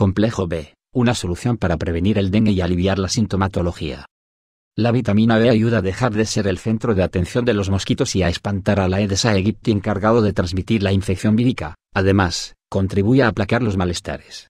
Complejo B, una solución para prevenir el dengue y aliviar la sintomatología. La vitamina B ayuda a dejar de ser el centro de atención de los mosquitos y a espantar a la Aedes aegypti encargado de transmitir la infección vírica. Además, contribuye a aplacar los malestares.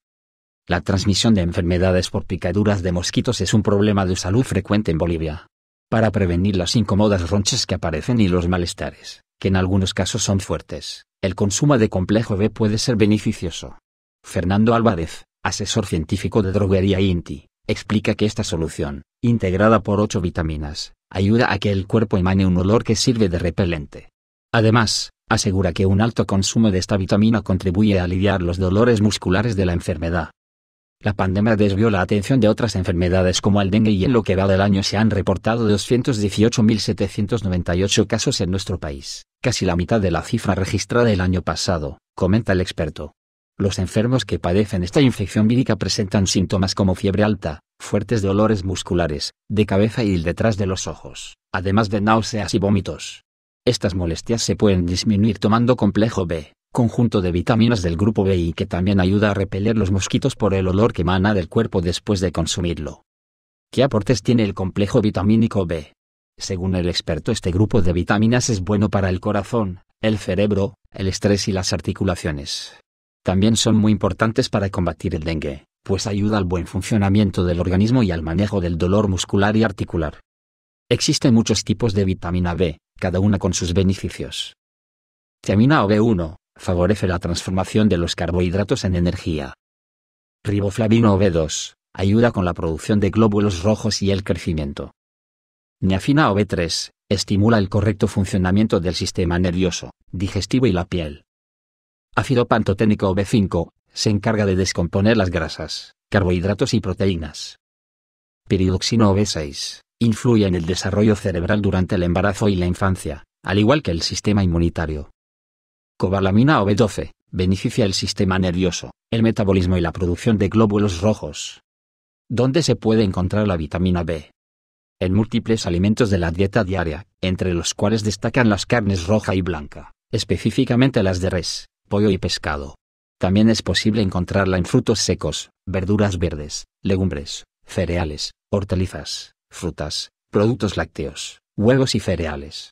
La transmisión de enfermedades por picaduras de mosquitos es un problema de salud frecuente en Bolivia. Para prevenir las incómodas ronchas que aparecen y los malestares, que en algunos casos son fuertes, el consumo de complejo B puede ser beneficioso. Fernando Álvarez, asesor científico de droguería Inti, explica que esta solución, integrada por ocho vitaminas, ayuda a que el cuerpo emane un olor que sirve de repelente. Además, asegura que un alto consumo de esta vitamina contribuye a aliviar los dolores musculares de la enfermedad. La pandemia desvió la atención de otras enfermedades como el dengue y en lo que va del año se han reportado 218.798 casos en nuestro país, casi la mitad de la cifra registrada el año pasado, comenta el experto. Los enfermos que padecen esta infección vírica presentan síntomas como fiebre alta, fuertes dolores musculares, de cabeza y detrás de los ojos, además de náuseas y vómitos. Estas molestias se pueden disminuir tomando complejo B, conjunto de vitaminas del grupo B y que también ayuda a repeler los mosquitos por el olor que emana del cuerpo después de consumirlo. ¿Qué aportes tiene el complejo vitamínico B? Según el experto, este grupo de vitaminas es bueno para el corazón, el cerebro, el estrés y las articulaciones también son muy importantes para combatir el dengue, pues ayuda al buen funcionamiento del organismo y al manejo del dolor muscular y articular. Existen muchos tipos de vitamina B, cada una con sus beneficios. o B1 favorece la transformación de los carbohidratos en energía. Riboflavino B2 ayuda con la producción de glóbulos rojos y el crecimiento. Niacina B3 estimula el correcto funcionamiento del sistema nervioso, digestivo y la piel ácido pantoténico B5, se encarga de descomponer las grasas, carbohidratos y proteínas. Piridoxino B6, influye en el desarrollo cerebral durante el embarazo y la infancia, al igual que el sistema inmunitario. Cobalamina o B12, beneficia el sistema nervioso, el metabolismo y la producción de glóbulos rojos. ¿Dónde se puede encontrar la vitamina B? En múltiples alimentos de la dieta diaria, entre los cuales destacan las carnes roja y blanca, específicamente las de res, pollo y pescado. También es posible encontrarla en frutos secos, verduras verdes, legumbres, cereales, hortalizas, frutas, productos lácteos, huevos y cereales.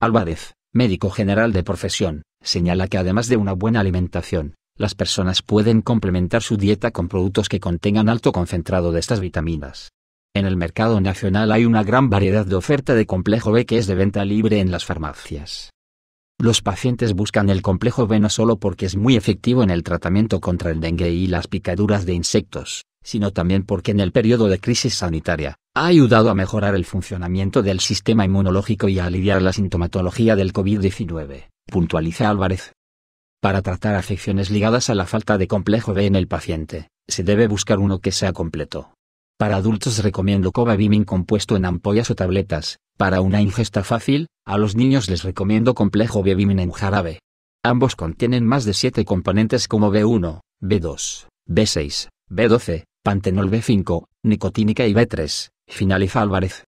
Álvarez, médico general de profesión, señala que además de una buena alimentación, las personas pueden complementar su dieta con productos que contengan alto concentrado de estas vitaminas. En el mercado nacional hay una gran variedad de oferta de complejo B que es de venta libre en las farmacias. Los pacientes buscan el complejo B no solo porque es muy efectivo en el tratamiento contra el dengue y las picaduras de insectos, sino también porque en el periodo de crisis sanitaria, ha ayudado a mejorar el funcionamiento del sistema inmunológico y a aliviar la sintomatología del COVID-19, puntualiza Álvarez. Para tratar afecciones ligadas a la falta de complejo B en el paciente, se debe buscar uno que sea completo. Para adultos recomiendo Cobavimin compuesto en ampollas o tabletas, para una ingesta fácil, a los niños les recomiendo complejo b en jarabe. Ambos contienen más de 7 componentes como B1, B2, B6, B12, pantenol B5, nicotínica y B3, finaliza Álvarez.